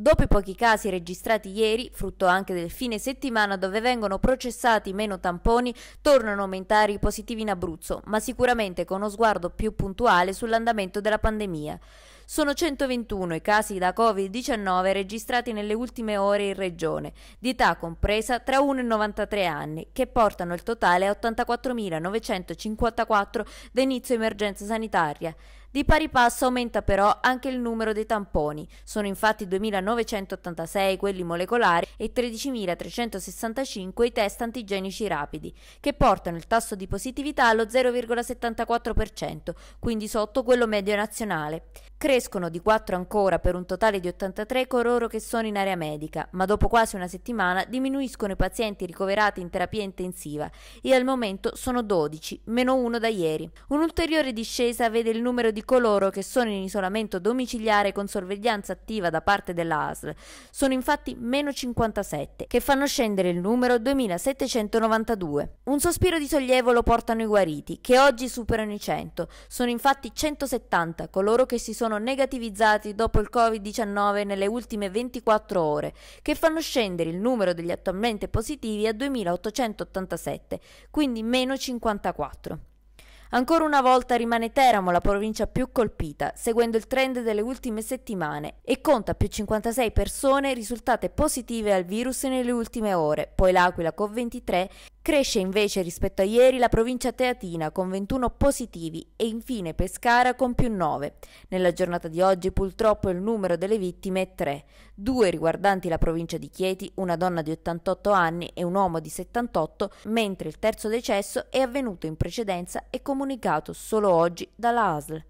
Dopo i pochi casi registrati ieri, frutto anche del fine settimana dove vengono processati meno tamponi, tornano a aumentare i positivi in Abruzzo, ma sicuramente con uno sguardo più puntuale sull'andamento della pandemia. Sono 121 i casi da Covid-19 registrati nelle ultime ore in regione, di età compresa tra 1 e 93 anni, che portano il totale a 84.954 da inizio emergenza sanitaria. Di pari passo aumenta però anche il numero dei tamponi, sono infatti 2.986 quelli molecolari e 13.365 i test antigenici rapidi, che portano il tasso di positività allo 0,74%, quindi sotto quello medio nazionale. Crescono di 4 ancora per un totale di 83 coloro che sono in area medica, ma dopo quasi una settimana diminuiscono i pazienti ricoverati in terapia intensiva e al momento sono 12, meno 1 da ieri. Un'ulteriore discesa vede il numero di coloro che sono in isolamento domiciliare con sorveglianza attiva da parte della ASL. Sono infatti meno 57, che fanno scendere il numero 2792. Un sospiro di sollievo lo portano i guariti, che oggi superano i 100. Sono infatti 170 coloro che si sono sono negativizzati dopo il Covid-19 nelle ultime 24 ore, che fanno scendere il numero degli attualmente positivi a 2887, quindi meno 54. Ancora una volta rimane Teramo la provincia più colpita, seguendo il trend delle ultime settimane, e conta più 56 persone risultate positive al virus nelle ultime ore, poi l'Aquila con 23 Cresce invece rispetto a ieri la provincia teatina con 21 positivi e infine Pescara con più 9. Nella giornata di oggi purtroppo il numero delle vittime è 3, due riguardanti la provincia di Chieti, una donna di 88 anni e un uomo di 78, mentre il terzo decesso è avvenuto in precedenza e comunicato solo oggi dalla ASL.